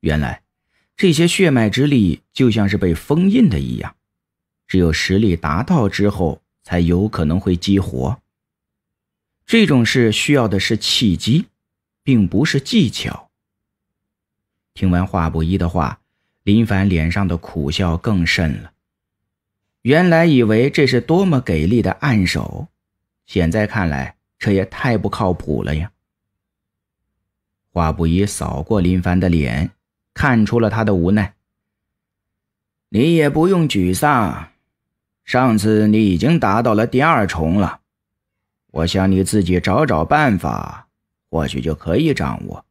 原来，这些血脉之力就像是被封印的一样，只有实力达到之后，才有可能会激活。这种事需要的是契机，并不是技巧。听完华不一的话，林凡脸上的苦笑更甚了。原来以为这是多么给力的暗手，现在看来，这也太不靠谱了呀！华不一扫过林凡的脸。看出了他的无奈，你也不用沮丧。上次你已经达到了第二重了，我想你自己找找办法，或许就可以掌握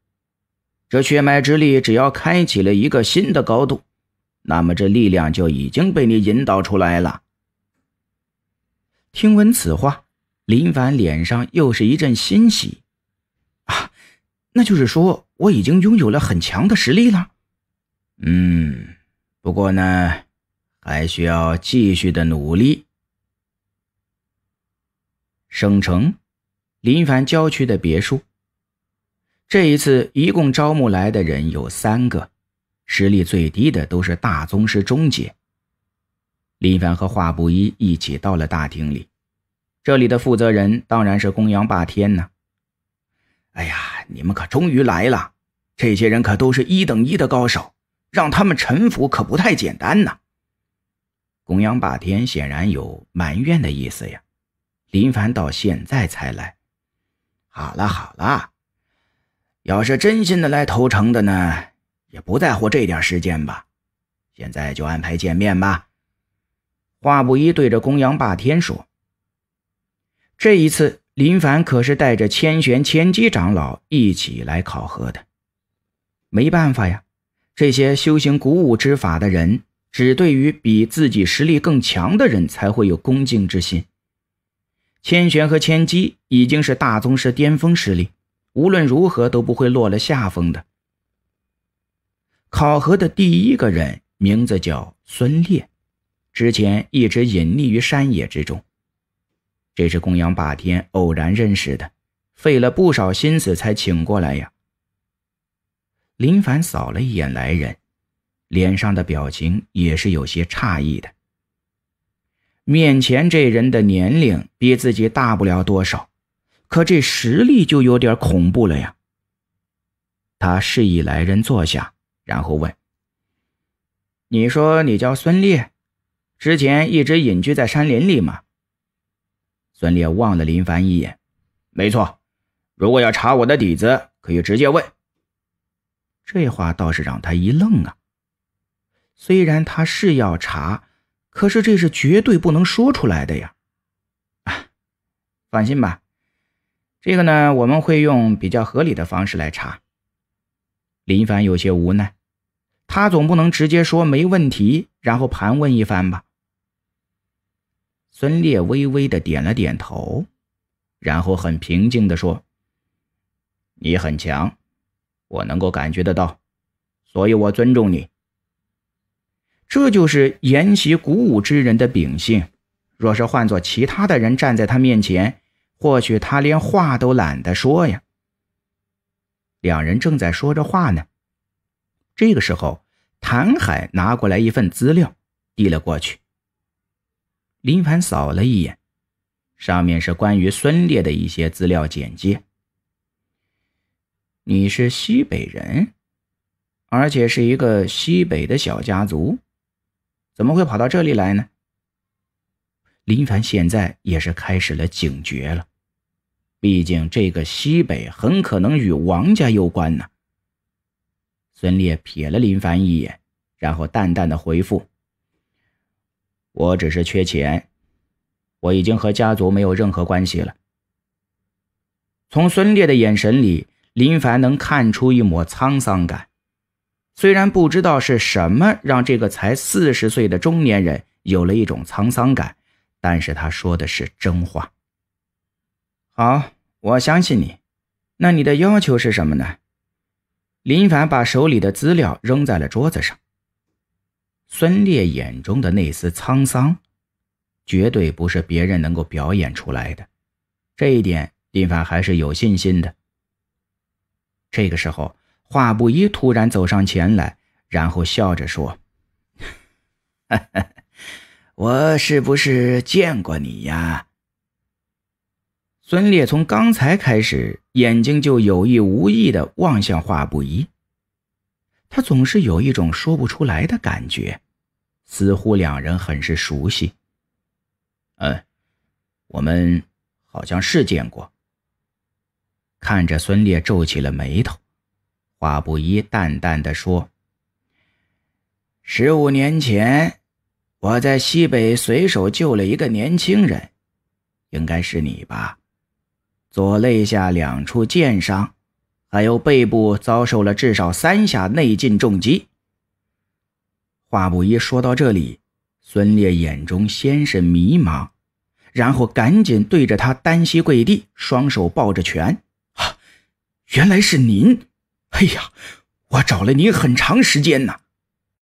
这血脉之力。只要开启了一个新的高度，那么这力量就已经被你引导出来了。听闻此话，林凡脸上又是一阵欣喜。那就是说，我已经拥有了很强的实力了。嗯，不过呢，还需要继续的努力。省城，林凡郊区的别墅。这一次一共招募来的人有三个，实力最低的都是大宗师中阶。林凡和华不一一起到了大厅里，这里的负责人当然是公羊霸天呢。哎呀！你们可终于来了，这些人可都是一等一的高手，让他们臣服可不太简单呐。公羊霸天显然有埋怨的意思呀。林凡到现在才来，好了好了，要是真心的来投诚的呢，也不在乎这点时间吧。现在就安排见面吧。华不一对着公羊霸天说：“这一次。”林凡可是带着千玄、千机长老一起来考核的，没办法呀，这些修行鼓舞之法的人，只对于比自己实力更强的人才会有恭敬之心。千玄和千机已经是大宗师巅峰实力，无论如何都不会落了下风的。考核的第一个人名字叫孙烈，之前一直隐匿于山野之中。这是公羊霸天偶然认识的，费了不少心思才请过来呀。林凡扫了一眼来人，脸上的表情也是有些诧异的。面前这人的年龄比自己大不了多少，可这实力就有点恐怖了呀。他示意来人坐下，然后问：“你说你叫孙烈，之前一直隐居在山林里吗？”孙烈望了林凡一眼，没错，如果要查我的底子，可以直接问。这话倒是让他一愣啊。虽然他是要查，可是这是绝对不能说出来的呀。啊，放心吧，这个呢，我们会用比较合理的方式来查。林凡有些无奈，他总不能直接说没问题，然后盘问一番吧。孙烈微微的点了点头，然后很平静的说：“你很强，我能够感觉得到，所以我尊重你。这就是研习古武之人的秉性。若是换做其他的人站在他面前，或许他连话都懒得说呀。”两人正在说着话呢，这个时候，谭海拿过来一份资料，递了过去。林凡扫了一眼，上面是关于孙烈的一些资料简介。你是西北人，而且是一个西北的小家族，怎么会跑到这里来呢？林凡现在也是开始了警觉了，毕竟这个西北很可能与王家有关呢。孙烈瞥了林凡一眼，然后淡淡的回复。我只是缺钱，我已经和家族没有任何关系了。从孙烈的眼神里，林凡能看出一抹沧桑感。虽然不知道是什么让这个才四十岁的中年人有了一种沧桑感，但是他说的是真话。好，我相信你。那你的要求是什么呢？林凡把手里的资料扔在了桌子上。孙烈眼中的那丝沧桑，绝对不是别人能够表演出来的。这一点，林凡还是有信心的。这个时候，华不一突然走上前来，然后笑着说：“我是不是见过你呀？”孙烈从刚才开始，眼睛就有意无意的望向华不一。他总是有一种说不出来的感觉，似乎两人很是熟悉。嗯，我们好像是见过。看着孙烈皱起了眉头，华不一淡淡的说：“十五年前，我在西北随手救了一个年轻人，应该是你吧？左肋下两处剑伤。”还有背部遭受了至少三下内劲重击。华不一说到这里，孙烈眼中先是迷茫，然后赶紧对着他单膝跪地，双手抱着拳：“啊，原来是您！哎呀，我找了您很长时间呢。”